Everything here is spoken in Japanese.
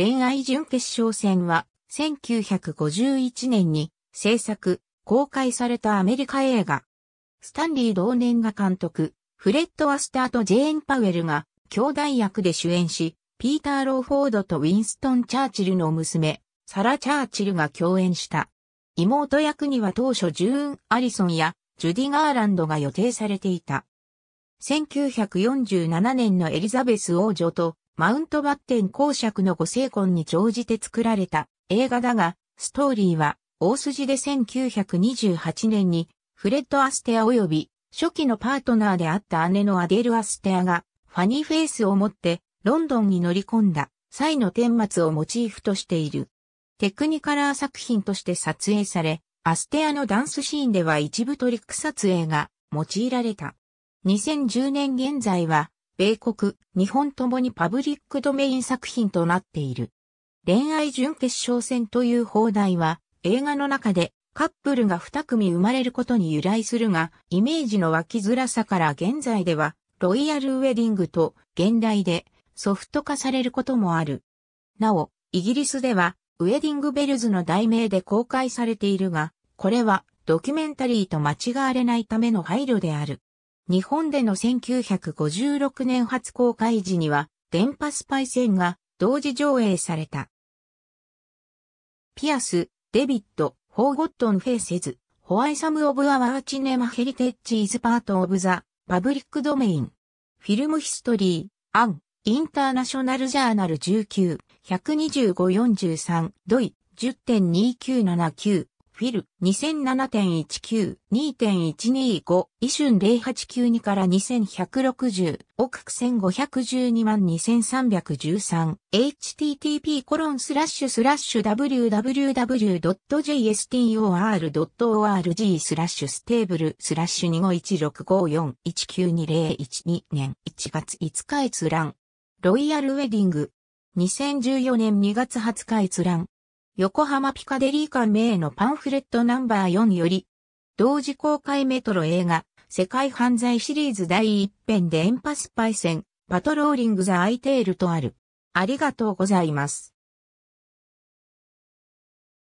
恋愛準決勝戦は、1951年に制作、公開されたアメリカ映画。スタンリー同年が監督、フレッド・アスターとジェーン・パウエルが兄弟役で主演し、ピーター・ローフォードとウィンストン・チャーチルの娘、サラ・チャーチルが共演した。妹役には当初ジューン・アリソンやジュディ・ガーランドが予定されていた。1947年のエリザベス王女とマウントバッテン公爵のご成婚に乗じて作られた映画だが、ストーリーは大筋で1928年にフレッド・アステア及び初期のパートナーであった姉のアデル・アステアがファニーフェイスを持ってロンドンに乗り込んだ際の顛末をモチーフとしている。テクニカラー作品として撮影され、アステアのダンスシーンでは一部トリック撮影が用いられた。2010年現在は米国、日本ともにパブリックドメイン作品となっている。恋愛準決勝戦という放題は、映画の中でカップルが2組生まれることに由来するが、イメージの湧きづらさから現在では、ロイヤルウェディングと現代でソフト化されることもある。なお、イギリスでは、ウェディングベルズの題名で公開されているが、これはドキュメンタリーと間違われないための配慮である。日本での1956年初公開時には、電波スパイ戦が同時上映された。ピアス、デビット、ホーゴットンフェイセズ、ホワイサム・オブ・アワー・チネマ・ヘリテッジ・イズ・パート・オブ・ザ・パブリック・ドメイン。フィルム・ヒストリー、アン、インターナショナル・ジャーナル19、125-43、ドイ、10.2979フィル、2007.19、2.125、イシュン0892から2160、奥1512万2313、http コロンスラッシュスラッシュ www.jstor.org スラッシュステーブルスラッシュ251654192012年1月5日閲覧。ロイヤルウェディング。2014年2月20日閲覧。横浜ピカデリー館名のパンフレットナンバー4より、同時公開メトロ映画、世界犯罪シリーズ第1編でエンパスパイセン、パトローリングザアイテールとある。ありがとうございます。